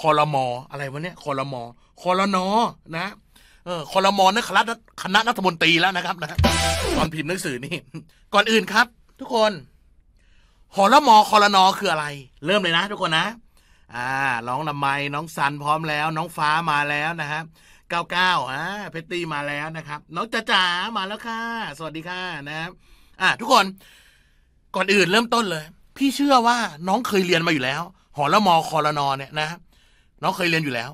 คอรมออะไรวะเนี่ยคอรมอคอรนอนะ เออคอรมอนะคณะคณะรัฐมนตรีแล้วนะครับ นะตอนพิมพ์หนังสือนี่ ก่อนอื่นครับ ทุกคนหอรมอคอรนอคืออะไร เริ่มเลยนะ ทุกคนนะอ่าน้องลำไมน้องซันพร้อมแล้ว น้องฟ้ามาแล้วนะครับเก้าเก้าอ่าเพตตี้มาแล้วนะครับน้องจ๋าจ๋ามาแล้วค่ะ สวัสดีค่ะ นะครับอ่าทุกคน ก่อนอื่นเริ่มต้นเลย พี่เชื่อว่าน้องเคยเรียนมาอยู่แล้ว หอละมอคอรนอเนี่ยนะครับน้องเคยเรียนอยู่แล้ว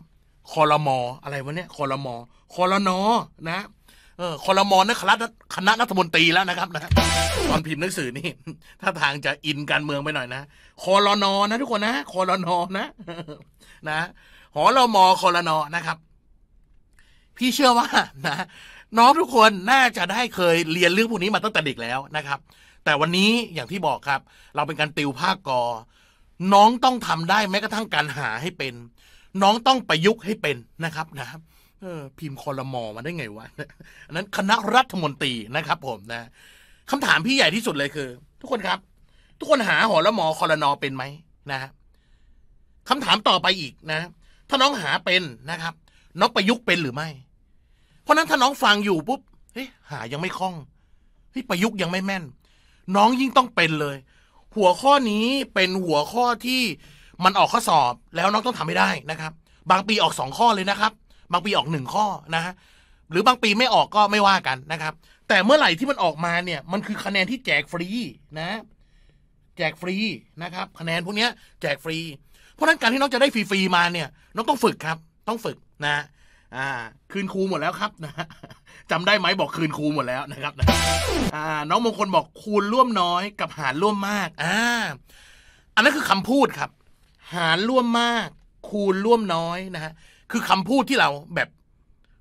คอรมอ อะไรวะเนี่ยคอรมอ คอรนอ นะ เออคอรมอนะคณะคณะรัฐมนตรีแล้วนะครับนะตอนพิมพ์หนังสือนี่ ถ้าทางจะอินการเมืองไปหน่อยนะ คอรนอนะ ทุกคนนะ คอรนอ นะ นะหอรมอคอรนอนะครับ พี่เชื่อว่า นะ น้องทุกคนน่าจะได้เคยเรียนเรื่องพวกนี้มาตั้งแต่เด็กแล้วนะครับ แต่วันนี้อย่างที่บอกครับ เราเป็นการติวภาคกอ น้องต้องทำได้แม้กระทั่งการหาให้เป็นน้องต้องประยุกต์ให้เป็นนะครับ นะออ พิมพ์คอรมอมาได้ไงวะอันนั้นคณะรัฐมนตรีนะครับ ผมนะคำถามพี่ใหญ่ที่สุดเลยคือ ทุกคนครับ ทุกคนหาหอละมอคอรนอเป็นไหมนะคำถามต่อไปอีกนะ ถ้าน้องหาเป็นนะครับ น้องประยุกต์เป็นหรือไม่ เพราะนั้นถ้าน้องฟังอยู่ปุ๊บ เฮ้ยหายังไม่คล่องเฮ้ยประยุกต์ยังไม่แม่น น้องยิ่งต้องเป็นเลย หัวข้อนี้เป็นหัวข้อที่มันออกข้อสอบแล้วน้องต้องทำให้ได้นะครับ บางปีออกสองข้อเลยนะครับ บางปีออกหนึ่งข้อนะฮะหรือบางปีไม่ออกก็ไม่ว่ากันนะครับ แต่เมื่อไหร่ที่มันออกมาเนี่ย มันคือคะแนนที่แจกฟรีนะ แจกฟรีนะครับ คะแนนพวกนี้แจกฟรี เพราะนั้นการที่น้องจะได้ฟรีๆมาเนี่ยน้องต้องฝึกครับ ต้องฝึกนะอ่า คืนครูหมดแล้วครับนะจำได้ไหมบอกคืนครูหมดแล้วนะครับนะอ่าน้องมงคลบอกคูณร่วมน้อยกับหารร่วมมากอ่าอันนั้นคือคำพูดครับหารร่วมมากคูณร่วมน้อยนะฮะคือคำพูดที่เราแบบ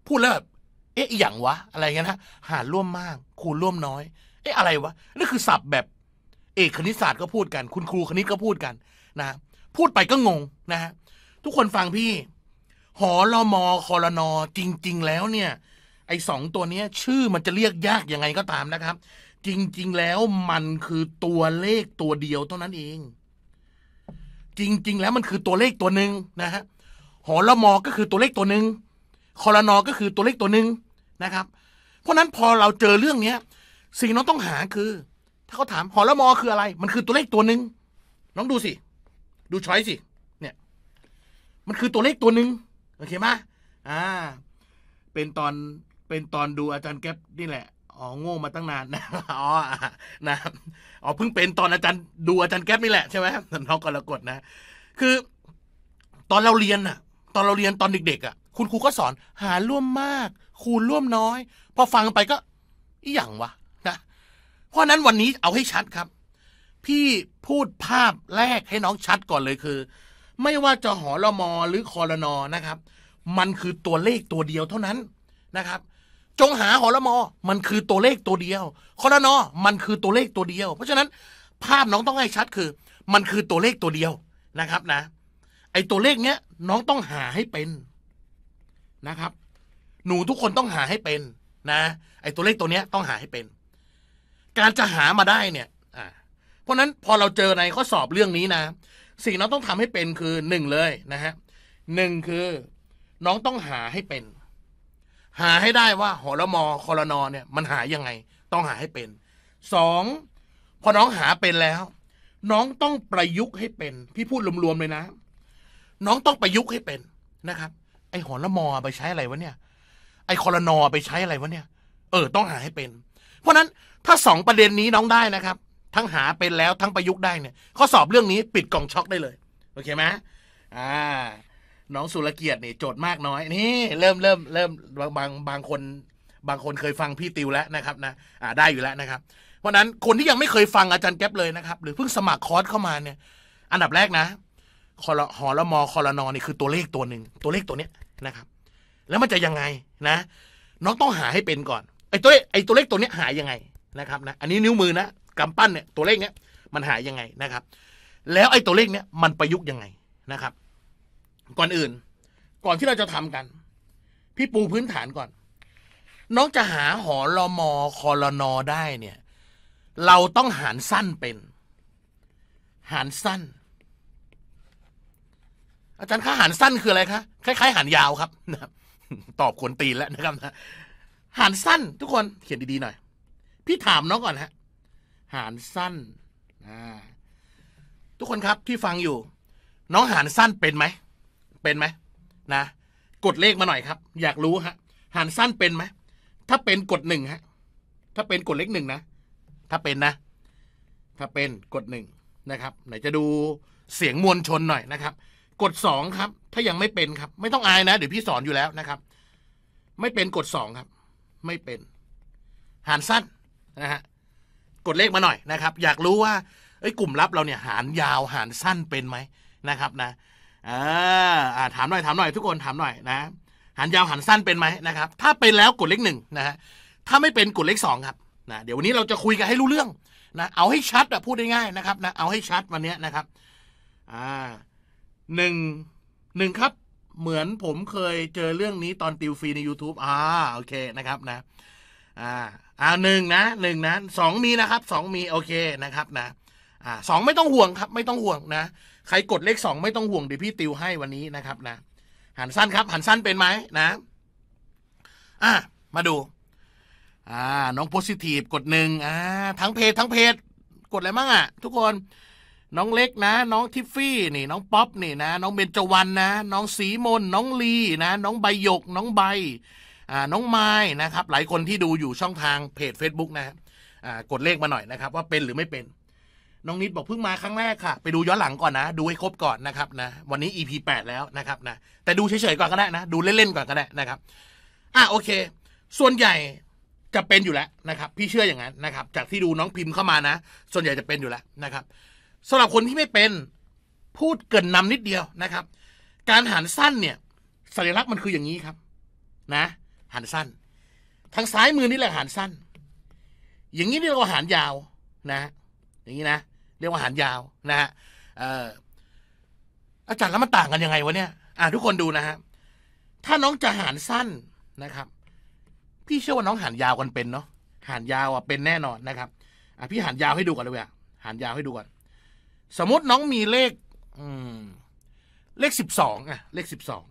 พูดแล้วแบบเอ๊ะอย่างวะ อะไรเงี้ยนะหารร่วมมากคูณร่วมน้อย เอ๊ะอะไรวะนี่คือศัพท์แบบ เอกคณิตศาสตร์ก็พูดกัน คุณครูคณิตก็พูดกันนะพูดไปก็งง นะฮะ ทุกคนฟังพี่ หอรอมอคอรนอจริงๆแล้วเนี่ย ไอ้สองตัวเนี้ย ชื่อมันจะเรียกยากยังไงก็ตามนะครับ จริงๆแล้วมันคือตัวเลขตัวเดียวเท่านั้นเองจริง ๆ แล้วมันคือตัวเลขตัวหนึ่งนะฮะหอละมอก็คือตัวเลขตัวหนึ่งคอรนอก็คือตัวเลขตัวหนึ่งนะครับ เพราะนั้นพอเราเจอเรื่องเนี้ย สิ่งน้องต้องหาคือ ถ้าเขาถามหอละมอคืออะไร มันคือตัวเลขตัวหนึ่ง น้องดูสิ ดูช้อยสิ เนี่ย มันคือตัวเลขตัวหนึ่งโอเคไหมอ่า เป็นตอน เป็นตอนดูอาจารย์แก๊ปนี่แหละอ๋อโง่มาตั้งนานนะอ๋อนะอ๋อเพิ่งเป็นตอนอาจารย์ดูอาจารย์แก๊ปนี่แหละใช่ไหมน้องกรกฎนะ คือ ตอนเราเรียนอะตอนเราเรียนตอนเด็ก ๆอะคุณครูก็สอนหารร่วมมาก คูณร่วมน้อย พอฟังไปก็ อีหยังวะนะเพราะนั้นวันนี้เอาให้ชัดครับ พี่พูดภาพแรกให้น้องชัดก่อนเลยคือ ไม่ว่าจะหอรมอหรือคอรนอนะครับ มันคือตัวเลขตัวเดียวเท่านั้นนะครับจงหาหอละมอมันคือตัวเลขตัวเดียวคอะนอ มันคือตัวเลขตัวเดียว เพราะฉะนั้น ภาพน้องต้องให้ชัดคือ มันคือตัวเลขตัวเดียว นะครับนะ ไอตัวเลขเนี้ยน้องต้องหาให้เป็น นะครับ หนูทุกคนต้องหาให้เป็นนะ ไอตัวเลขตัวเนี้ยต้องหาให้เป็น การจะหามาได้เนี่ยเพราะนั้นพอเราเจอในข้อสอบเรื่องนี้นะ สิ่งน้องต้องทำให้เป็น คือหนึ่งเลยนะฮะหนึ่งคือน้องต้องหาให้เป็นหาให้ได้ว่าหอละมอคอรนอเนี่ย มันหายังไง ต้องหาให้เป็นสอง พอน้องหาเป็นแล้ว น้องต้องประยุกต์ให้เป็นพี่พูดรวมๆเลยนะน้องต้องประยุกต์ให้เป็นนะครับ ไอหอละมอไปใช้อะไรวะเนี่ย ไอคอรนอไปใช้อะไรวะเนี่ยเออต้องหาให้เป็น เพราะนั้นถ้าสองประเด็นนี้น้องได้นะครับ ทั้งหาเป็นแล้วทั้งประยุกต์ได้เนี่ยข้อสอบเรื่องนี้ปิดกล่องช็อกได้เลยโอเคไหมอ่าน้องสุรเกียรตินี่โจทย์มากน้อยนี่เริ่มเริ่มเริ่มบางบางบางคนบางคนเคยฟังพี่ติวแล้วนะครับนะอ่าได้อยู่แล้วนะครับ เพราะนั้นคนที่ยังไม่เคยฟังอาจารย์แก๊ปเลยนะครับ หรือเพิ่งสมัครคอร์สเข้ามาเนี่ย อันดับแรกนะคอรหอละมอคอรนอนี่คือตัวเลขตัวหนึ่งตัวเลขตัวเนี้ยนะครับ แล้วมันจะยังไงนะน้องต้องหาให้เป็นก่อนไอ้ตัวไอ้ตัวเลขตัวเนี้ยหายยังไงนะครับนะอันนี้นิ้วมือนะกำปั้นเนี่ยตัวเลขเนี้ยมันหายยังไงนะครับ แล้วไอ้ตัวเลขเนี้ยมันประยุกต์ยังไงนะครับก่อนอื่น ก่อนที่เราจะทำกัน พี่ปูพื้นฐานก่อนนอกจะหาหอลอมอคอลนอได้เนี่ย เราต้องหารสั้นเป็น หารสั้น อาจารย์คะหารสั้นคืออะไรคะคล้าย ๆ หารยาวครับนะตอบขวนตีนแล้วนะครับนะหารสั้นทุกคนเขียนดีๆหน่อย พี่ถามน้องก่อนฮะหารสั้นทุกคนครับที่ฟังอยู่ น้องหารสั้นเป็นไหมเป็นไหมนะ กดเลขมาหน่อยครับ อยากรู้ฮะหารสั้นเป็นไหมถ้าเป็นกดหนึ่งฮะถ้าเป็นกดเลขหนึ่งนะ ถ้าเป็นนะ ถ้าเป็นกดหนึ่งนะครับไหนจะดูเสียงมวลชนหน่อยนะครับ กดสองครับ ถ้ายังไม่เป็นครับ ไม่ต้องอายนะเดี๋ยวพี่สอนอยู่แล้วนะครับ ไม่เป็นกดสองครับ ไม่เป็น หารสั้นนะฮะกดเลขมาหน่อยนะครับ อยากรู้ว่าไอ้กลุ่มลับเราเนี่ยหารยาวหารสั้นเป็นไหมนะครับ นะอ่าถามหน่อยถามหน่อยทุกคนถามหน่อยนะ หันยาวหันสั้นเป็นไหมนะครับ ถ้าเป็นแล้วกดเลขหนึ่งนะฮะถ้าไม่เป็นกดเลขสองครับนะเดี๋ยววันนี้เราจะคุยกันให้รู้เรื่องนะเอาให้ชัดอะพูดง่ายๆนะครับนะเอาให้ชัดวันนี้นะครับอ่าหนึ่งหนึ่งครับ เหมือนผมเคยเจอเรื่องนี้ตอนติวฟรีใน YouTube อ่าโอเคนะครับนะอ่าอ่าหนึ่งนะหนึ่งนะสองมีนะครับ สองมีโอเคนะครับ นะอ่าสองไม่ต้องห่วงครับ ไม่ต้องห่วงนะใครกดเลขสองไม่ต้องห่วงเดี๋ยวพี่ติวให้วันนี้นะครับนะหันสั้นครับ หันสั้นเป็นไหมนะอ่ะมาดู อ่า น้องโพสิทีฟกดหนึ่งอ่าทั้งเพจทั้งเพจกดอะไรบ้างอ่ะ ทุกคน น้องเล็กนะน้องทิฟฟี่ นี่ น้องป๊อปนี่นะน้องเบนจวันนะน้องสีมนน้องลีนะน้องใบหยกน้องใบ อ่า น้องไม้นะครับ หลายคนที่ดูอยู่ช่องทางเพจ Facebook นะอ่ากดเลขมาหน่อยนะครับ ว่าเป็นหรือไม่เป็นน้องนิด บอกเพิ่งมาครั้งแรกค่ะไปดูย้อนหลังก่อนนะดูให้ครบก่อนนะครับนะ วันนี้ EP 8แล้วนะครับนะแต่ดู เฉยๆก่อนก็ได้นะ ดูเล่นๆก่อนก็ได้นะครับ อ่ะโอเค ส่วนใหญ่จะเป็นอยู่แล้วนะครับ พี่เชื่ออย่างนั้นนะครับ จากที่ดูน้องพิมพ์เข้ามานะส่วนใหญ่จะเป็นอยู่แล้วนะครับสำหรับคนที่ไม่เป็นพูดเกินนำนิดเดียวนะครับ การหันสั้นเนี่ยสัญลักษณ์มันคืออย่างนี้ครับ นะหันสั้น ทางซ้ายมือนี่แหละหันสั้น อย่างนี้เรียกว่าหันยาวนะ อย่างนี้นะเรียกว่าหารยาวนะฮะอาจารย์แล้วมันต่างกันยังไงวะเนี่ยอ่าทุกคนดูนะฮะ ถ้าน้องจะหารสั้นนะครับ พี่เชื่อว่าน้องหันยาวกันเป็นเนาะหันยาวอ่ะเป็นแน่นอนนะครับอ่ะพี่หันยาวให้ดูก่อนเลยอ่ะหันยาวให้ดูก่อน สมมติน้องมีเลข อืมเลขสิบสองอ่ะ เลขสิบสอง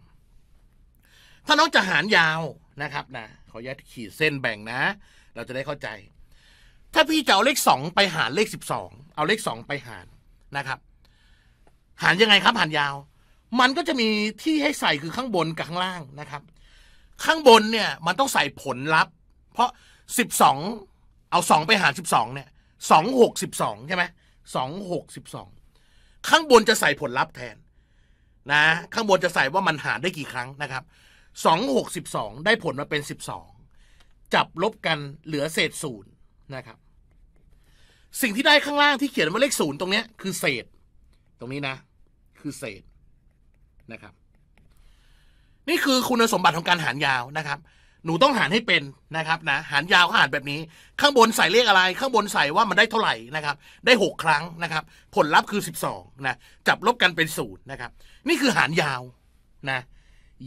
ถ้าน้องจะหันยาวนะครับนะ ขออนุญาตขีดเส้นแบ่งนะ เราจะได้เข้าใจถ้าพี่จะเอาเลขสองไปหารเลขสิบสอง เอาเลขสองไปหารนะครับ หารยังไงครับ หารยาว มันก็จะมีที่ให้ใส่คือข้างบนกับข้างล่างนะครับ ข้างบนเนี่ยมันต้องใส่ผลลัพธ์ เพราะสิบสอง เอาสองไปหารสิบสองเนี่ย สองหกสิบสองใช่ไหม สองหกสิบสอง ข้างบนจะใส่ผลลัพธ์แทนนะ ข้างบนจะใส่ว่ามันหารได้กี่ครั้งนะครับ สองหกสิบสองได้ผลมาเป็นสิบสอง จับลบกันเหลือเศษศูนย์นะครับสิ่งที่ได้ข้างล่างที่เขียนว่าเลขศูนย์ตรงนี้คือ เศษ ตรงนี้นะ คือเศษนะครับ นี่คือคุณสมบัติของการหารยาวนะครับ หนูต้องหารให้เป็นนะครับนะหารยาวก็หารแบบนี้ ข้างบนใส่เลขอะไร ข้างบนใส่ว่ามันได้เท่าไหร่นะครับ ได้6ครั้งนะครับ ผลลัพธ์คือ12นะจับลบกันเป็นศูนย์นะครับ นี่คือหารยาวนะ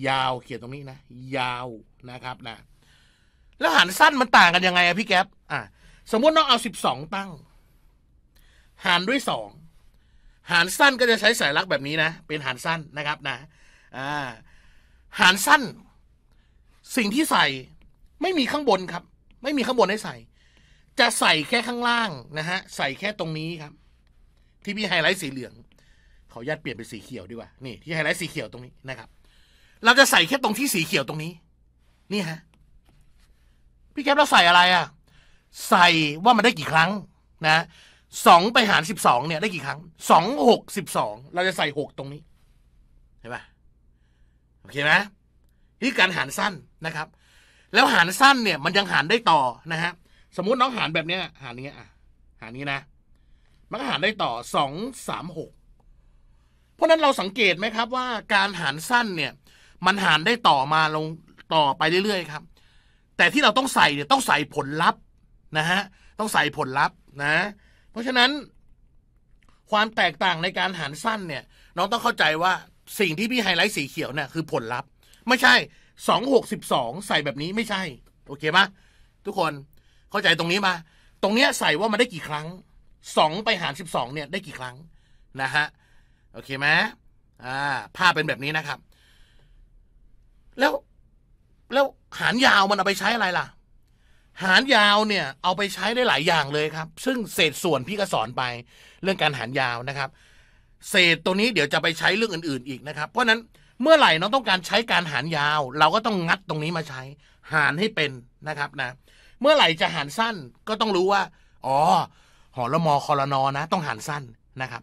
ยาวเขียนตรงนี้นะ ยาวนะครับนะแล้วหารสั้นมันต่างกันยังไงอะพี่แก๊ปอ่ะสมมติน้องเอา12ตั้งหารด้วยสอง หารสั้นก็จะใช้สายลักษ์แบบนี้นะ เป็นหารสั้นนะครับนะอ่า หารสั้น สิ่งที่ใส่ไม่มีข้างบนครับ ไม่มีข้างบนให้ใส่ จะใส่แค่ข้างล่างนะฮะ ใส่แค่ตรงนี้ครับ ที่มีไฮไลท์สีเหลือง ขออนุญาตเปลี่ยนเป็นสีเขียวดีกว่า นี่ที่ไฮไลท์สีเขียวตรงนี้นะครับ เราจะใส่แค่ตรงที่สีเขียวตรงนี้ นี่ฮะพี่แก๊ปเราใส่อะไรอะ่ะ ใส่ว่ามันได้กี่ครั้ง นะสองไปหารสิบสองเนี่ยได้กี่ครั้งสองหกสิบสองเราจะใส่หกตรงนี้ ใช่ปะโอเคไหมนี่การหารสั้นนะครับ แล้วหารสั้นเนี่ยมันยังหารได้ต่อนะฮะสมมุติ น้องหารแบบเนี้ย หารนี้อ่ะหารนี้นะ มันก็หารได้ต่อสองสามหกเพราะนั้นเราสังเกตไหมครับว่า การหารสั้นเนี่ย มันหารได้ต่อมาลงต่อไปเรื่อยๆครับ แต่ที่เราต้องใส่เนี่ยต้องใส่ผลลัพธ์นะฮะต้องใส่ผลลัพธ์นะราะฉะนั้น ความแตกต่างในการหารสั้นเนี่ยน้องต้องเข้าใจว่าสิ่งที่พี่ไฮไลท์สีเขียวเนี่ยคือผลลัพธ์ไม่ใช่สองหกสิบสองใส่แบบนี้ไม่ใช่ โอเคปะทุกคนเข้าใจตรงนี้มา ตรงเนี้ยใส่ว่ามันได้กี่ครั้งสองไปหารสิบสองเนี่ยได้กี่ครั้งนะฮะโอเคไหมอ่าภาพเป็นแบบนี้นะครับ แล้วแล้วหารยาวมันเอาไปใช้อะไรล่ะหารยาวเนี่ย เอาไปใช้ได้หลายอย่างเลยครับ ซึ่งเศษส่วน พี่ก็สอนไปเรื่องการหารยาวนะครับ เศษตัวนี้เดี๋ยวจะไปใช้เรื่องอื่นๆอีกนะครับ เพราะนั้นเมื่อไหร่น้องต้องการใช้การหารยาว เราก็ต้องงัดตรงนี้มาใช้หารให้เป็นนะครับนะ เมื่อไหร่จะหารสั้นก็ต้องรู้ว่าอ๋อหอละมอคอรนอนะ ต้องหารสั้นนะครับ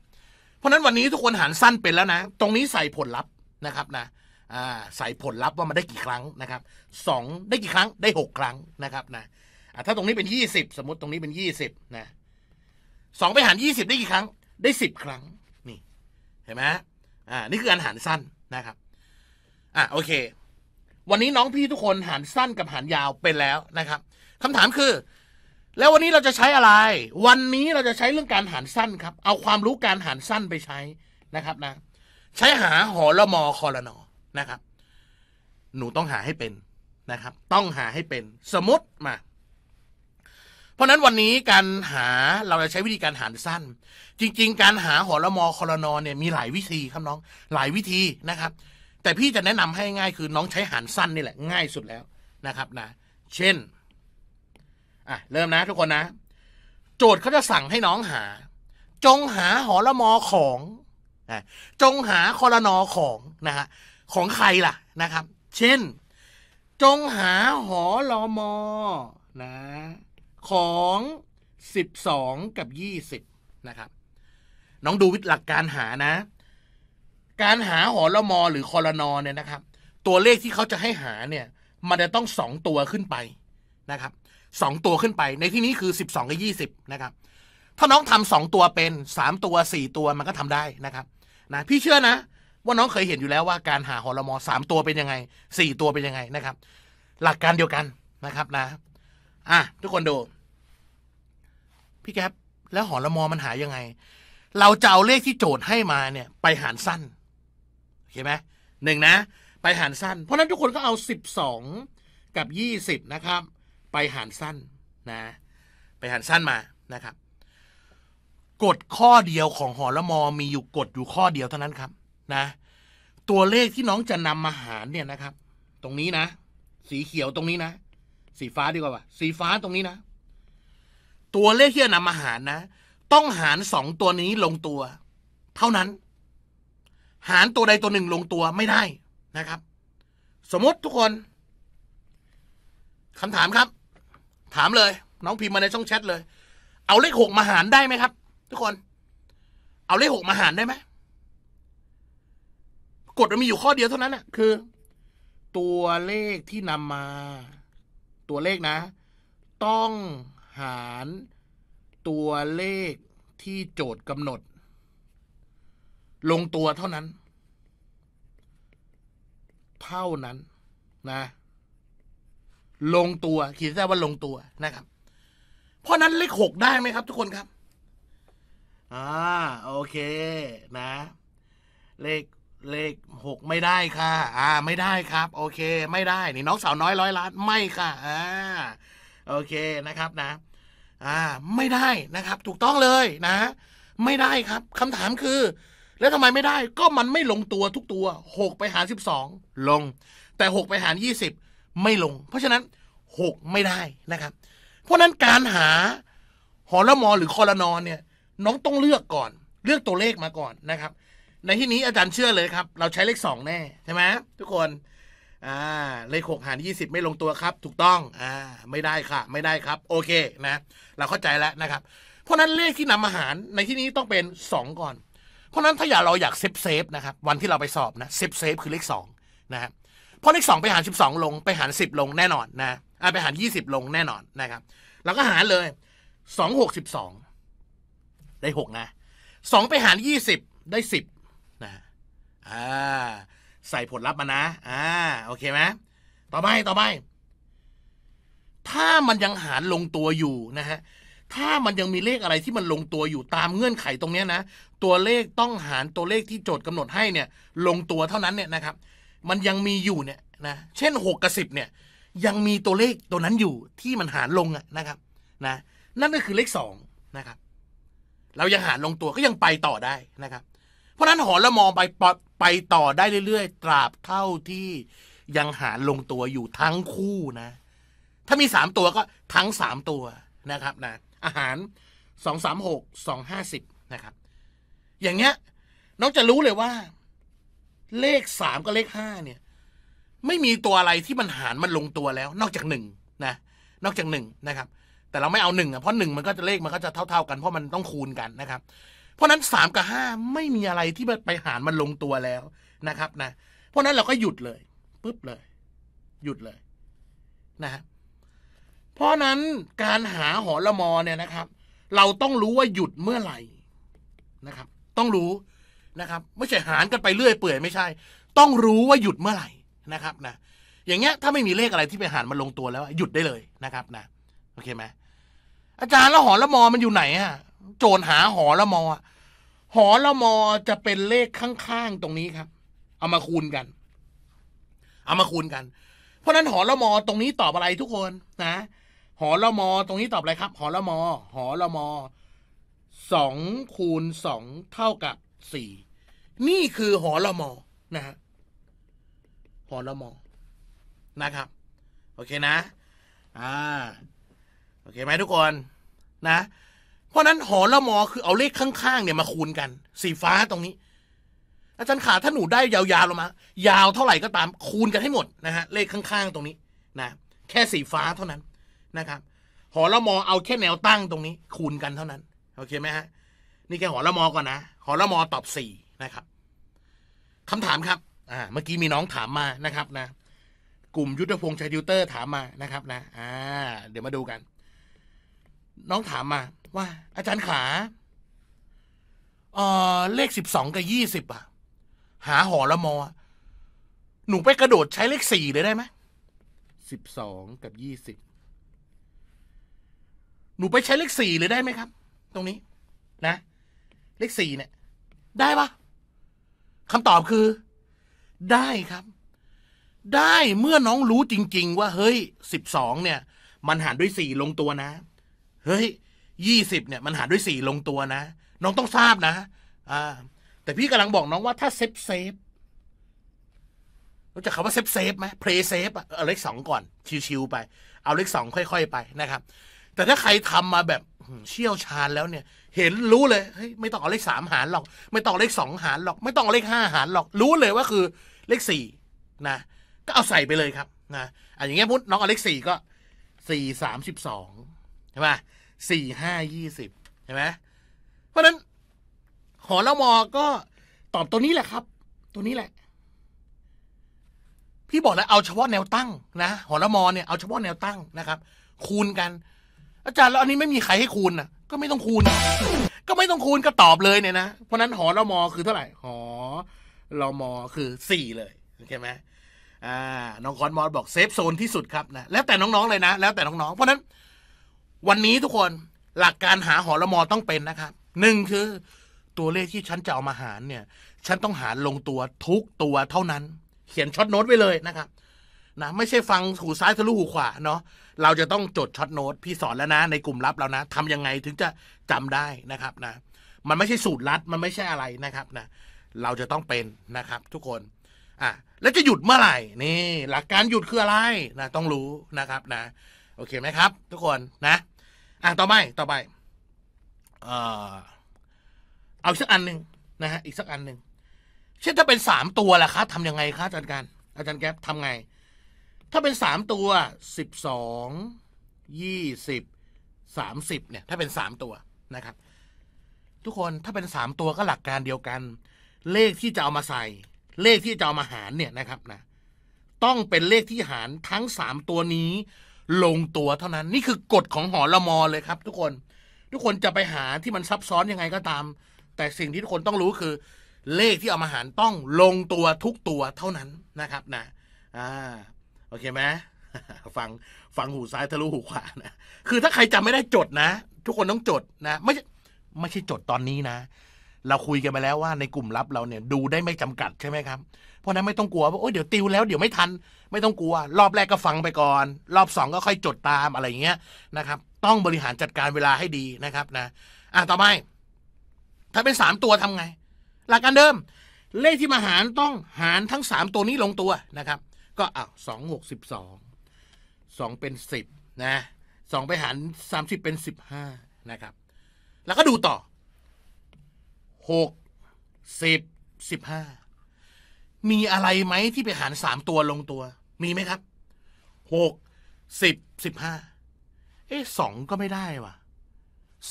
เพราะนั้นวันนี้ทุกคนหารสั้นเป็นแล้วนะ ตรงนี้ใส่ผลลัพธ์นะครับนะใส่ผลลัพธ์ว่ามันได้กี่ครั้งนะครับสองได้กี่ครั้งได้หกครั้งนะครับนะถ้าตรงนี้เป็นยี่สิบสมมติตรงนี้เป็นยี่สิบนะสองไปหารยี่สิบได้กี่ครั้ง ได้สิบครั้ง นี่ เห็นไหมอ่า นี่คือการหารสั้นนะครับ อ่ะ โอเค วันนี้น้องพี่ทุกคนหารสั้นกับหารยาวเป็นแล้วนะครับ คำถามคือ แล้ววันนี้เราจะใช้อะไร วันนี้เราจะใช้เรื่องการหารสั้นครับ เอาความรู้การหารสั้นไปใช้นะครับนะ ใช้หาหอละมอคอละนอนะครับ หนูต้องหาให้เป็นนะครับ ต้องหาให้เป็นสมมติมาเพราะนั้นวันนี้การหาเราจะใช้วิธีการหารสั้น จริงๆ การหาหอละมอคอรนอนเนี่ยมีหลายวิธีครับน้องหลายวิธีนะครับ แต่พี่จะแนะนำให้ง่ายคือน้องใช้หารสั้นนี่แหละ ง่ายสุดแล้วนะครับนะ เช่นอ่ะเริ่มนะทุกคนนะ โจทย์เขาจะสั่งให้น้องหา จงหาหอละมอของนะจงหาคอรนอของนะฮะของใครล่ะนะครับ เช่น จงหาหอละมอนะของ 12 กับ 20 นะครับน้องดูวิธีหลักการหานะ การหาหอละมอหรือคอรนอเนี่ยนะครับ ตัวเลขที่เขาจะให้หาเนี่ยมันจะต้องสองตัวขึ้นไปนะครับสองตัวขึ้นไป ในที่นี้คือ12 กับ20นะครับ ถ้าน้องทำสองตัวเป็นสามตัวสี่ตัวมันก็ทำได้นะครับนะพี่เชื่อนะ ว่าน้องเคยเห็นอยู่แล้วว่า การหาหอละมอสามตัวเป็นยังไงสี่ตัวเป็นยังไงนะครับ หลักการเดียวกันนะครับนะอ่ะทุกคนดูพี่แก๊ปแล้วหอละมอมันหายยังไง เราจะเอาเลขที่โจทย์ให้มาเนี่ย ไปหารสั้นโอเคไหมหนึ่งนะไปหารสั้น เพราะนั้นทุกคนก็เอาสิบสองกับยี่สิบนะครับ ไปหารสั้นนะ ไปหารสั้นมานะครับกฎข้อเดียวของหอละมอมีอยู่กฎอยู่ข้อเดียวเท่านั้นครับนะ ตัวเลขที่น้องจะนำมาหารเนี่ยนะครับ ตรงนี้นะ สีเขียวตรงนี้นะสีฟ้าดีกว่าสีฟ้าตรงนี้นะตัวเลขที่จะนำมาหารนะ ต้องหารสองตัวนี้ลงตัว เท่านั้น หารตัวใดตัวหนึ่งลงตัวไม่ได้นะครับ สมมติทุกคนคำถามครับ ถามเลย น้องพิมพ์มาในช่องแชทเลย เอาเลขหกมาหารได้ไหมครับ ทุกคน เอาเลขหกมาหารได้ไหมกฎมันมีอยู่ข้อเดียวเท่านั้นนะคือ ตัวเลขที่นำมาตัวเลขนะ ต้องหารตัวเลขที่โจทย์กำหนด ลงตัวเท่านั้น เท่านั้นนะ ลงตัวขีดได้ว่าลงตัวนะครับ เพราะนั้นเลขหกได้ไหมครับ ทุกคนครับอ่าโอเค นะ เลขเลขหกไม่ได้ค่ะ อ่า ไม่ได้ครับ โอเค ไม่ได้นี่น้องสาวน้อยร้อยล้าน ไม่ค่ะอ่าโอเคนะครับนะ อ่าไม่ได้นะครับ ถูกต้องเลยนะ ไม่ได้ครับ คำถามคือ แล้วทำไมไม่ได้ก็มันไม่ลงตัวทุกตัวหกไปหารสสิบองลง แต่หกไปหารยี่สิบไม่ลง เพราะฉะนั้นหกไม่ได้นะครับ เพราะนั้นการหาหอละมอหรือคอละนอนเนี่ย น้องต้องเลือกก่อน เลือกตัวเลขมาก่อนนะครับ ในที่นี้อาจารย์เชื่อเลยครับ เราใช้เลขสองแน่ใช่ไหมทุกคนอ่าเลขหกหารยี่สิบไม่ลงตัวครับ ถูกต้องอ่า ไม่ได้ค่ะ ไม่ได้ครับ โอเคนะ เราเข้าใจแล้วนะครับ เพราะนั้นเลขที่นำอาหารในที่นี้ต้องเป็นสองก่อน เพราะนั้นถ้าอยากเราอยากเซฟเซฟนะครับวันที่เราไปสอบนะเซฟเซฟคือเลขสองนะครับพราะเลขสองไปหารสิบสองลงไปหารสิบลงแน่นอนนะไปหารยี่สิบลงแน่นอนนะครับ เราก็หารเลยสองหกสิบสองได้หกนะสองไปหารยี่สิบได้สิบนะอ่าใส่ผลลัพธ์มานะ อ่า โอเคไหมต่อไป ต่อไป ถ้ามันยังหารลงตัวอยู่นะฮะ ถ้ามันยังมีเลขอะไรที่มันลงตัวอยู่ตามเงื่อนไขตรงนี้นะ ตัวเลขต้องหารตัวเลขที่โจทย์กำหนดให้เนี่ย ลงตัวเท่านั้นเนี่ยนะครับ มันยังมีอยู่เนี่ยนะ เช่นหกกับสิบเนี่ย ยังมีตัวเลขตัวนั้นอยู่ที่มันหารลงนะครับ นะ นั่นก็คือเลขสองนะครับ เรายังหารลงตัวก็ยังไปต่อได้นะครับเพราะนั้นหอละมองไปไปต่อได้เรื่อยๆ ตราบเท่าที่ยังหาลงตัวอยู่ทั้งคู่นะ ถ้ามีสามตัวก็ทั้งสามตัวนะครับนะอาหารสองสามหกสองห้าสิบนะครับ อย่างเงี้ยน้องจะรู้เลยว่า เลขสามกับเลขห้าเนี่ย ไม่มีตัวอะไรที่มันหารมันลงตัวแล้วนอกจากหนึ่งนะนอกจากหนึ่งนะครับ แต่เราไม่เอาหนึ่งอ่ะเพราะหนึ่งมันก็จะเลขมันก็จะเท่าๆกันเพราะมันต้องคูณกันนะครับเพราะนั้นสามกับห้าไม่มีอะไรที่ไปหารมันลงตัวแล้วนะครับ นะเพราะนั้นเราก็หยุดเลยปุ๊บเลย หยุดเลยนะฮะเพราะนั้นการหาหอละมอเนี่ยนะครับ เราต้องรู้ว่าหยุดเมื่อไหร่นะครับ ต้องรู้นะครับไม่ใช่หารกันไปเรื่อยเปื่อยไม่ใช่ ต้องรู้ว่าหยุดเมื่อไหร่นะครับนะอย่างเงี้ยถ้าไม่มีเลขอะไรที่ไปหารมันลงตัวแล้วหยุดได้เลยนะครับนะโอเคไหมอาจารย์แล้วหอละมอมันอยู่ไหนอะโจรหาหอละมอหอละมอจะเป็นเลขข้างๆตรงนี้ครับเอามาคูณกัน เอามาคูณกัน เพราะนั้นหอละมอตรงนี้ตอบอะไรทุกคนนะหอละมอ ตรงนี้ตอบอะไรครับหอละมอหอละมอสองคูณสองเท่ากับสี่นี่คือหอละมอนะฮะหอละมอนะครับ โอเคนะ อ่า โอเคไหมทุกคน นะเพราะนั้นหอละมอคือเอาเลขข้างๆเนี่ยมาคูณกัน สีฟ้าตรงนี้ อาจารย์ขาถ้าหนูได้ยาวๆลงมายาวเท่าไหร่ก็ตามคูณกันให้หมดนะฮะเลขข้างๆ ตรงนี้นะแค่สีฟ้าเท่านั้นนะครับ หอละมอเอาแค่แนวตั้งตรงนี้ คูณกันเท่านั้นโอเคไหมฮะ นี่แค่หอละมอก่อนนะหอละมอตอบสี่นะครับคำถามครับ อ่าเมื่อกี้มีน้องถามมานะครับ นะกลุ่มยุทธพงษ์ชัยดิวเตอร์ถามมานะครับ นะ อ่า เดี๋ยวมาดูกัน น้องถามมาว่าอาจารย์ขา เออเลขสิบสองกับยี่สิบอะหาหอละมอ หนูไปกระโดดใช้เลขสี่เลยได้ไหมสิบสองกับยี่สิบหนูไปใช้เลขสี่เลยได้ไหมครับ ตรงนี้นะ เลขสี่เนี่ย ได้ปะคำตอบคือ ได้ครับ ได้เมื่อน้องรู้จริง ๆ ว่า เฮ้ยสิบสองเนี่ย มันหารด้วยสี่ลงตัวนะ เฮ้ยยี่สิบเนี่ยมันหารด้วยสี่ลงตัวนะ น้องต้องทราบนะอ่าแต่พี่กำลังบอกน้องว่าถ้าเซฟเซฟรู้จักคำว่าเซฟเซฟไหมเพลย์เซฟอะเอาเลขสองก่อน ชิวๆไป เอาเลขสองค่อยๆ ไปนะครับ แต่ถ้าใครทำมาแบบเชี่ยวชาญแล้วเนี่ย เห็นรู้เลยเฮ้ยไม่ต้องเอาเลขสามหารหรอกไม่ต้องเอาเลขสองหารหรอกไม่ต้องเอาเลขห้าหารหรอกรู้เลยว่าคือเลขสี่นะ ก็เอาใส่ไปเลยครับนะอันอย่างเงี้ยพุทธน้องเอาเลขสี่ก็สี่สามสิบสองใช่ไหมสี่ห้ายี่สิบใช่ไหมเพราะนั้นหอละมอก็ตอบตัวนี้แหละครับ ตัวนี้แหละ พี่บอกแล้วเอาเฉพาะแนวตั้ง นะหอละมอเนี่ยเอาเฉพาะแนวตั้งนะครับคูณกัน อาจารย์แล้วอันนี้ไม่มีใครให้คูณนะก็ไม่ต้องคูณ ก็ไม่ต้องคูณก็ตอบเลยเนี่ยนะเพราะนั้นหอละมอคือเท่าไหร่ หอละมอคือสี่เลยเข้าใจไหมอ่า น้องคอนมอสบอกเซฟโซนที่สุดครับนะแล้วแต่น้องๆเลยนะ แล้วแต่น้องๆเพราะนั้นวันนี้ทุกคนหลักการหาหอละมอต้องเป็นนะครับหนึ่งคือตัวเลขที่ฉันจะเอามาหารเนี่ยฉันต้องหารลงตัวทุกตัวเท่านั้น เขียนช็อตโน้ตไว้เลยนะครับนะไม่ใช่ฟังหูซ้ายทะลุหูขวาเนาะเราจะต้องจดช็อตโน้ตพี่สอนแล้วนะ ในกลุ่มลับเรานะทำยังไงถึงจะจำได้นะครับนะมันไม่ใช่สูตรลัดมันไม่ใช่อะไรนะครับนะเราจะต้องเป็นนะครับ ทุกคน อ่ะแล้วจะหยุดเมื่อไหร่นี่หลักการหยุดคืออะไรนะต้องรู้นะครับนะโอเคไหมครับ ทุกคนนะอ่ะต่อไปต่อไป เอาอเอาสักอันหนึ่งนะฮะอีกสักอันหนึ่งเช่นถ้าเป็นสามตัวล่ะครับทำยังไงครับ อาจารย์การอาจารย์แก๊ปทำไง ถ้าเป็นสามตัวสิบสองยี่สิบสามสิบเนี่ย ถ้าเป็นสามตัวนะครับ ทุกคนถ้าเป็นสามตัวก็หลักการเดียวกัน เลขที่จะเอามาใส่ เลขที่จะเอามาหารเนี่ยนะครับ นะ ต้องเป็นเลขที่หารทั้งสามตัวนี้ลงตัวเท่านั้น นี่คือกฎของหอละมอเลยครับ ทุกคนทุกคนจะไปหาที่มันซับซ้อนยังไงก็ตาม แต่สิ่งที่ทุกคนต้องรู้คือ เลขที่เอามาหารต้องลงตัวทุกตัวเท่านั้นนะครับนะอ่าโอเคไหมฟังฟังหูซ้ายทะลุหูขวานะคือถ้าใครจำไม่ได้จดนะ ทุกคนต้องจดนะไม่ไม่ใช่จดตอนนี้นะ เราคุยกันไปแล้วว่าในกลุ่มลับเราเนี่ยดูได้ไม่จำกัดใช่ไหมครับเพราะนั้นไม่ต้องกลัวว่าโอ้ยเดี๋ยวติวแล้วเดี๋ยวไม่ทันไม่ต้องกลัว รอบแรกก็ฟังไปก่อน รอบสองก็ค่อยจดตามอะไรอย่างเงี้ยนะครับ ต้องบริหารจัดการเวลาให้ดีนะครับนะอ่ะต่อไปถ้าเป็นสามตัวทำไง หลักการเดิม เลขที่มาหารต้องหารทั้งสามตัวนี้ลงตัวนะครับ ก็อ้าวสองหกสิบสองสองเป็นสิบนะสองไปหารสามสิบเป็นสิบห้านะครับ แล้วก็ดูต่อหกสิบสิบห้ามีอะไรไหมที่ไปหารสามตัวลงตัว มีไหมครับหกสิบสิบห้าเอ๊สองก็ไม่ได้ว่ะ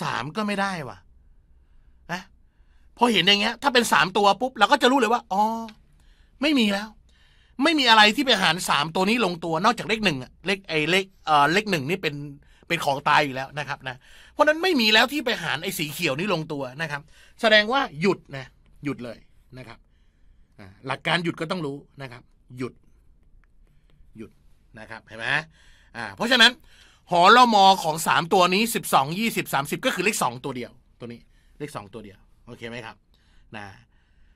สามก็ไม่ได้ว่ะนะพอเห็นอย่างเงี้ย ถ้าเป็นสามตัวปุ๊บ เราก็จะรู้เลยว่าอ๋อไม่มีแล้ว ไม่มีอะไรที่ไปหารสามตัวนี้ลงตัว นอกจากเลขหนึ่งเลขไอเลขเอ่อเลขหนึ่งนี่เป็นเป็นของตายอยู่แล้วนะครับนะเพราะนั้นไม่มีแล้วที่ไปหารไอ้สีเขียวนี้ลงตัวนะครับ แสดงว่าหยุดนะหยุดเลยนะครับหลักการหยุดก็ต้องรู้นะครับ หยุด หยุดนะครับเห็นไหมอ่าเพราะฉะนั้นหอลมอของสามตัวนี้สิบสองยี่สิบสามสิบก็คือเลขสองตัวเดียวตัวนี้เลขสองตัวเดียวโอเคไหมครับนะ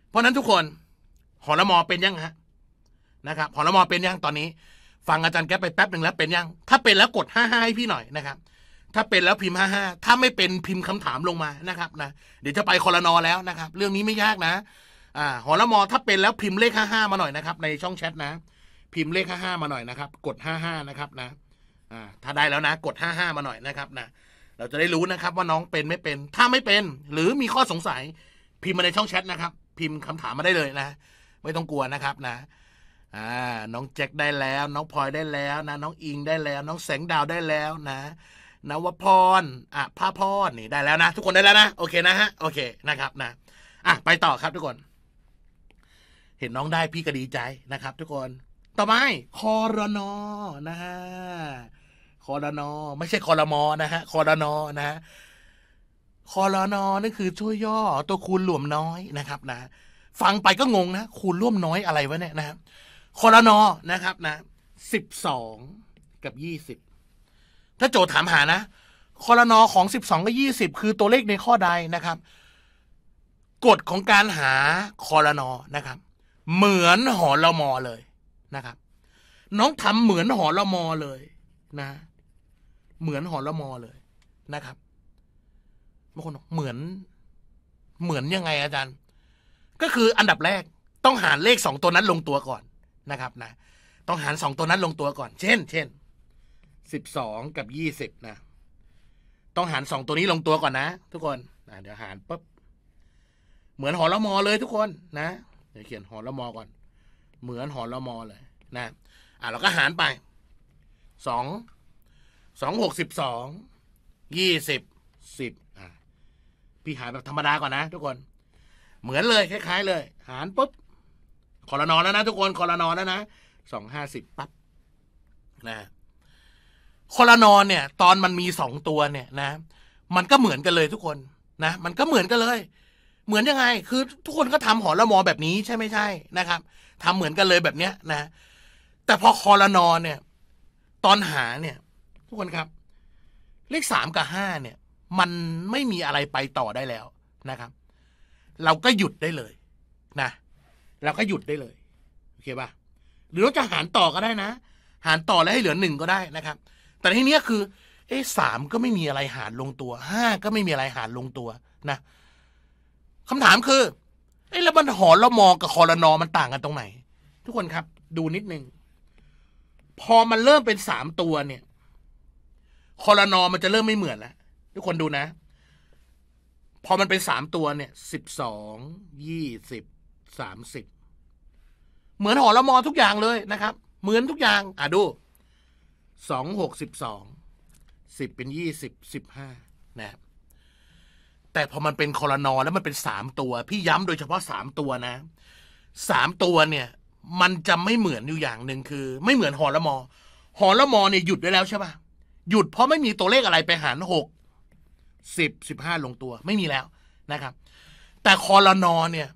เพราะนั้นทุกคนหอลมอเป็นยังฮะนะครับหอลมอเป็นยัง ตอนนี้ ฟังอาจารย์แก๊ปไปแป๊บหนึ่งแล้วเป็นยัง ถ้าเป็นแล้วกดห้าห้าให้พี่หน่อยนะครับ ถ้าเป็นแล้วพิมพ์ห้าห้าถ้าไม่เป็นพิมพ์คำถามลงมานะครับ นะเดี๋ยวจะไปคอรนอแล้วนะครับ เรื่องนี้ไม่ยากนะอ่าหอละมอถ้าเป็นแล้วพิมพ์เลขห้าห้ามาหน่อยนะครับในช่องแชทนะพิมพ์เลขห้าห้ามาหน่อยนะครับกดห้าห้านะครับนะอ่าถ้าได้แล้วนะกดห้าห้ามาหน่อยนะครับนะเราจะได้รู้นะครับว่าน้องเป็นไม่เป็นถ้าไม่เป็น หรือมีข้อสงสัยพิมพ์มาในช่องแชทนะครับ พิมพ์คำถามมาได้เลยนะไม่ต้องกลัวนะครับนะอ่าน้องแจ็คได้แล้วน้องพลอยได้แล้วนะน้องอิงได้แล้ว น้องแสงดาวได้แล้วนะ นวพรอ่ะผ้าพรนี่ได้แล้วนะ ทุกคนได้แล้วนะ โอเคนะฮะโอเคนะครับนะอ่ะไปต่อครับทุกคนเห็นน้องได้พี่ก็ดีใจนะครับ ทุกคน ต่อไปคอรนอนะฮะคอรนอไม่ใช่คอรมอนะฮะคอรนอนะฮะคอรนอนั่นคือช่วยย่อตัวคูณรวมน้อยนะครับ นะ ฟังไปก็งงนะคูณร่วมน้อยอะไรวะเนี่ยนะครับคอรนอนะครับนะสิบสองกับยี่สิบถ้าโจทย์ถามหานะคอรนอของสิบสองกับยี่สิบคือตัวเลขในข้อใดนะครับ กฎของการหาคอรนอนะครับเหมือนหอละมอเลยนะครับ น้องทำเหมือนหอละมอเลยนะ เหมือนหอละมอเลยนะครับบางคนเหมือน เหมือนยังไงอาจารย์ ก็คืออันดับแรกต้องหารเลขสองตัวนั้นลงตัวก่อนนะครับ นะต้องหารสองตัวนั้นลงตัวก่อน เช่นเช่นสิบสองกับยี่สิบนะต้องหารสองตัวนี้ลงตัวก่อนนะ ทุกคนเดี๋ยวหารปุ๊บเหมือนหอละมอเลยทุกคนนะเขียนหอละมอก่อน เหมือนหอละมอเลย นะอ่ะเราก็หารไปสองสองหกสิบสองยี่สิบสิบอ่ะพี่หารแบบธรรมดาก่อนนะทุกคน เหมือนเลย คล้ายๆเลย หารปุ๊บคอรนอนแล้วนะทุกคนคอรนอนแล้วนะสองห้าสิบปั๊บ นะคอรนอนเนี่ย ตอนมันมีสองตัวเนี่ยนะ มันก็เหมือนกันเลยทุกคนนะ มันก็เหมือนกันเลยเหมือนยังไง คือ ทุกคนก็ทำหอละมอแบบนี้ใช่ไม่ใช่ นะครับ ทำเหมือนกันเลยแบบเนี้ยนะ แต่พอคอรนอเนี่ย ตอนหาเนี่ย ทุกคนครับ เลขสามกับห้าเนี่ย มันไม่มีอะไรไปต่อได้แล้วนะครับ เราก็หยุดได้เลยนะ เราก็หยุดได้เลยโอเคป่ะหรือเราจะหารต่อก็ได้นะ หารต่อแล้วให้เหลือหนึ่งก็ได้นะครับ แต่ทีนี้คือเอ้สามก็ไม่มีอะไรหารลงตัว ห้าก็ไม่มีอะไรหารลงตัวนะคำถามคือไอ้แล้วมันหอละมอกับคอรนอมันต่างกันตรงไหนทุกคนครับดูนิดนึงพอมันเริ่มเป็นสามตัวเนี่ยคอรนอมันจะเริ่มไม่เหมือนแล้ว ทุกคนดูนะ พอมันเป็นสามตัวเนี่ยสิบสองยี่สิบสามสิบเหมือนหอละมอทุกอย่างเลยนะครับ เหมือนทุกอย่าง อ่ะดูสองหกสิบสองสิบเป็นยี่สิบสิบห้านะครับแต่พอมันเป็นคอรนอแล้วมันเป็นสามตัว พี่ย้ำโดยเฉพาะสามตัวนะสามตัวเนี่ย มันจะไม่เหมือนอยู่อย่างหนึ่งคือ ไม่เหมือนหอละมอหอละมอเนี่ยหยุดได้แล้วใช่ปะหยุดเพราะไม่มีตัวเลขอะไรไปหารหกสิบสิบห้าลงตัว ไม่มีแล้วนะครับ แต่คอรนอเนี่ย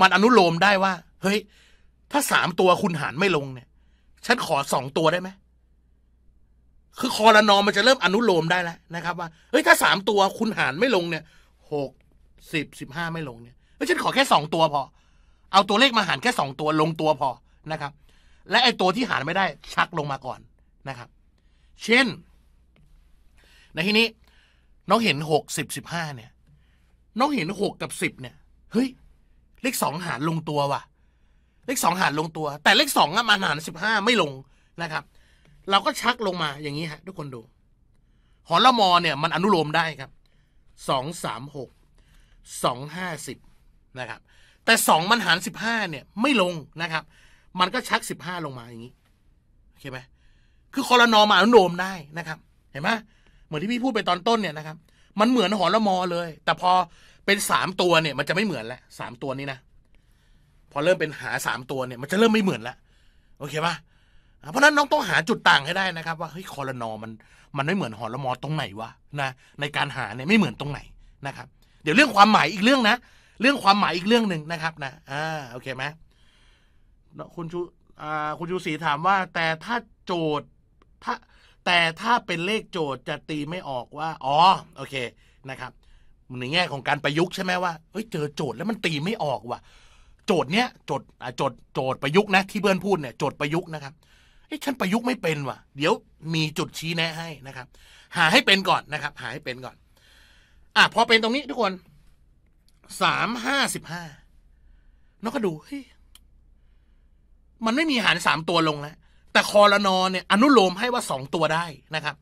มันอนุโลมได้ว่า เฮ้ยถ้าสามตัวคุณหารไม่ลงเนี่ยฉันขอสองตัวได้ไหมคือคอรนอมันจะเริ่มอนุโลมได้แล้วนะครับ ว่าเฮ้ยถ้าสามตัวคุณหารไม่ลงเนี่ยหกสิบสิบห้าไม่ลงเนี่ยเฉันขอแค่สองตัวพอ เอาตัวเลขมาหารแค่สองตัวลงตัวพอนะครับ และไอตัวที่หารไม่ได้ชักลงมาก่อนนะครับ เช่นในที่นี้น้องเห็นหกสิบสิบห้าเนี่ยน้องเห็นหกกับสิบเนี่ยเฮ้ยเลขสองหารลงตัวว่ะ เลขสองหารลงตัว แต่เลขสองมาหารสิบห้าไม่ลงนะครับ เราก็ชักลงมาอย่างนี้ฮะทุกคนดูหอละมอเนี่ย มันอนุโลมได้ครับสองสามหกสองห้าสิบนะครับ แต่สองมันหารสิบห้าเนี่ยไม่ลงนะครับ มันก็ชักสิบห้าลงมาอย่างนี้โอเคไหมคือคอรนอมาอนุโนมได้นะครับ เห็นไหมเหมือนที่พี่พูดไปตอนต้นเนี่ยนะครับ มันเหมือนหอละมอเลย แต่พอเป็นสามตัวเนี่ย มันจะไม่เหมือนแล้วสามตัวนี้นะ พอเริ่มเป็นหาสามตัวเนี่ย มันจะเริ่มไม่เหมือนแล้วโอเคปะ่ะเพราะนั้นน้องต้องหาจุดต่างให้ได้นะครับ ว่าเฮ้ยคอรนอมันมันไม่เหมือนหอรมอตรงไหนวะนะในการหาเนี่ยไม่เหมือนตรงไหนนะครับ เดี๋ยวเรื่องความหมายอีกเรื่องนะ เรื่องความหมายอีกเรื่องหนึ่งนะครับนะอ่าโอเคไหมคุณชูอ่าคุณชูศรีถามว่า แต่ถ้าโจทย์ถ้าแต่ถ้าเป็นเลขโจทย์ จะตีไม่ออกว่า อ๋อ โอเคนะครับในแง่ของการประยุกต์ใช่ไหมว่าเฮ้ยเจอโจทย์แล้วมันตีไม่ออกว่ะโจทย์เนี้ยโจทย์โจทย์โจทย์ประยุกต์นะที่เพื่อนพูดเนี่ยโจทย์ประยุกต์นะครับฉันประยุกต์ไม่เป็นว่ะ เดี๋ยวมีจุดชี้แนะให้นะครับ หาให้เป็นก่อนนะครับ หาให้เป็นก่อน อ่ะพอเป็นตรงนี้ทุกคน สามห้าสิบห้าน้องก็ดู เฮ้ย มันไม่มีหารสามตัวลงแล้วแต่คอรนอนเนี่ยอนุโลมให้ว่าสองตัวได้นะครับ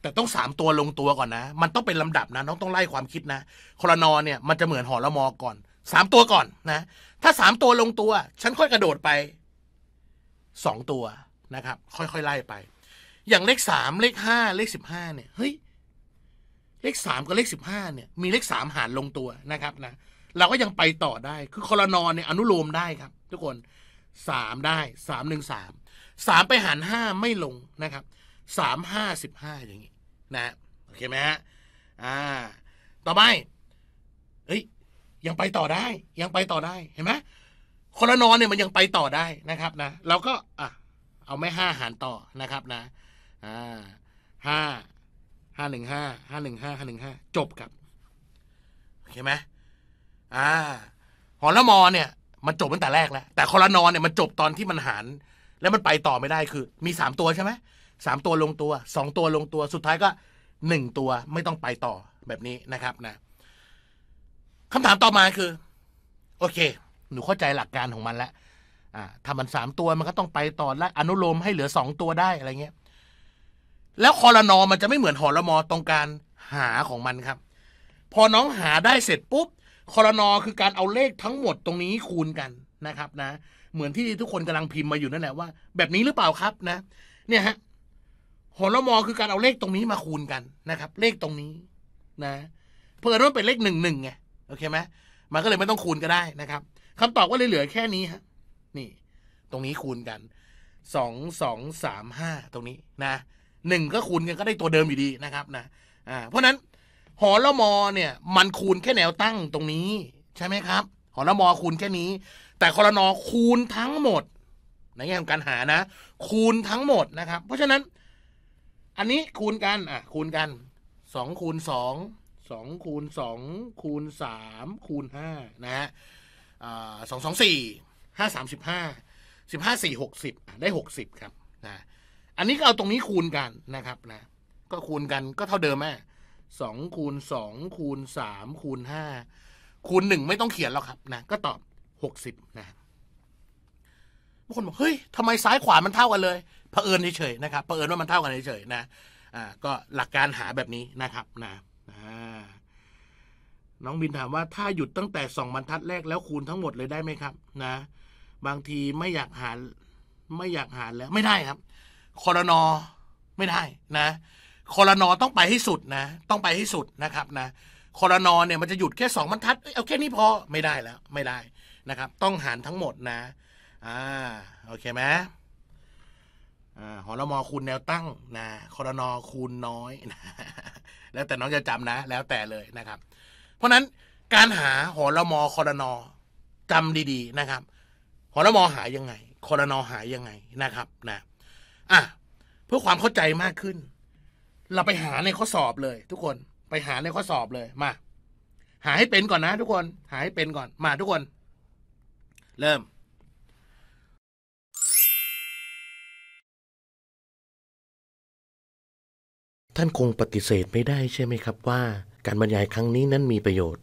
แต่ต้องสามตัวลงตัวก่อนนะ มันต้องเป็นลำดับนะ น้องต้องไล่ความคิดนะคอรนอนเนี่ยมันจะเหมือนหอละมอก่อน สามตัวก่อนนะ ถ้าสามตัวลงตัว ฉันค่อยกระโดดไปสองตัวนะครับค่อยๆไล่ไป อย่างเลขสามเลขห้าเลขสิบห้าเนี่ยเฮ้ยเลขสามกับเลขสิบห้าเนี่ยมีเลขสามหารลงตัวนะครับนะเราก็ยังไปต่อได้ คือคอรนอนเนี่ยอนุโลมได้ครับทุกคนสามได้สามหนึ่งสามสามไปหารห้าไม่ลงนะครับสามห้าสิบห้าอย่างนี้ นะโอเคไหมฮะอ่าต่อไปเฮ้ยยังไปต่อได้ ยังไปต่อได้เห็นไหมคอรนอนเนี่ยมันยังไปต่อได้นะครับนะเราก็อ่ะเอาไม่ห้าหารต่อนะครับนะ อ่าห้าห้าหนึ่งห้าห้าหนึ่งห้าห้าหนึ่งห้าจบครับโอเคไหมอ่าหอละมอเนี่ย มันจบตั้งแต่แรกแล้วแต่คอรนอนเนี่ยมันจบตอนที่มันหาร แล้วมันไปต่อไม่ได้คือ มีสามตัวใช่ไหมสามตัวลงตัวสองตัวลงตัว สุดท้ายก็หนึ่งตัวไม่ต้องไปต่อแบบนี้นะครับนะคำถามต่อมาคือ โอเค หนูเข้าใจหลักการของมันแล้ว่าถ้ามันสามตัวมันก็ต้องไปต่อและอนุโลมให้เหลือสองตัวได้อะไรเงี้ย แล้วคอรนอมันจะไม่เหมือนหอรมอตรงการหาของมันครับ พอน้องหาได้เสร็จปุ๊บคอรนอคือการเอาเลขทั้งหมดตรงนี้คูณกันนะครับ นะ เหมือนที่ทุกคนกำลังพิมพ์มาอยู่นั่นแหละว่า แบบนี้หรือเปล่าครับนะ เนี่ยฮะหอรมอคือการเอาเลขตรงนี้มาคูณกันนะครับ เลขตรงนี้นะเพื่อว่าเป็นเลขหนึ่งหนึ่งไงโอเคไหมมันก็เลยไม่ต้องคูณก็ได้นะครับ คำตอบก็เลยเหลือแค่นี้ฮะนี่ตรงนี้คูณกันสองสองสามห้าตรงนี้นะหนึ่งก็คูณกัน ก็ได้ตัวเดิมอยู่ดีนะครับนะอ่าเพราะนั้นหอละมอเนี่ยมันคูณแค่แนวตั้งตรงนี้ ใช่ไหมครับ หอละมอคูณแค่นี้ แต่คอรนอคูณทั้งหมดในแง่ของการหานะคูณทั้งหมดนะครับเพราะฉะนั้น อันนี้คูณกันอ่ะคูณกันสองคูณสองสองคูณสองคูณสามคูณห้านะฮะสองสองสี่ห้าสามสิบห้า สิบห้าสี่ หกสิบได้หกสิบครับนะอันนี้ก็เอาตรงนี้คูณกันนะครับนะ ก็คูณกันก็เท่าเดิมแม่สองคูณสองคูณสามคูณห้าคูณหนึ่งไม่ต้องเขียนหรอกครับนะ ก็ตอบหกสิบนะบางคนบอกเฮ้ยทำไมซ้ายขวามันเท่ากันเลยเผอิญเฉยๆนะครับเผอิญว่ามันเท่ากันเฉยๆนะอ่าก็หลักการหาแบบนี้นะครับนะน้องบินถามว่าถ้าหยุดตั้งแต่สองบรรทัดแรกแล้วคูณทั้งหมดเลยได้ไหมครับ นะบางทีไม่อยากหารไม่อยากหารแล้ว ไม่ได้ครับคอรนอไม่ได้นะคอรนอต้องไปให้สุดนะ ต้องไปให้สุดนะครับ นะคอรนอเนี่ยมันจะหยุดแค่สองบรรทัดเอาแค่นี้พอไม่ได้แล้ว ไม่ได้นะครับ ต้องหารทั้งหมดนะ อ่าโอเคไหมอ่าหอรมอคูณแนวตั้งนะคอรนอคูณน้อยนะ แล้วแต่น้องจะจำนะ แล้วแต่เลยนะครับ เพราะฉะนั้นการหาหอรมอคอรนอจำดี ๆ นะครับคอรมอหายยังไงคอนนอหายยังไงนะครับนะ อ่ะ เพื่อความเข้าใจมากขึ้น เราไปหาในข้อสอบเลยทุกคน ไปหาในข้อสอบเลย มา หาให้เป็นก่อนนะทุกคน หาให้เป็นก่อน มาทุกคน เริ่ม ท่านคงปฏิเสธไม่ได้ใช่ไหมครับว่า การบรรยายครั้งนี้นั้นมีประโยชน์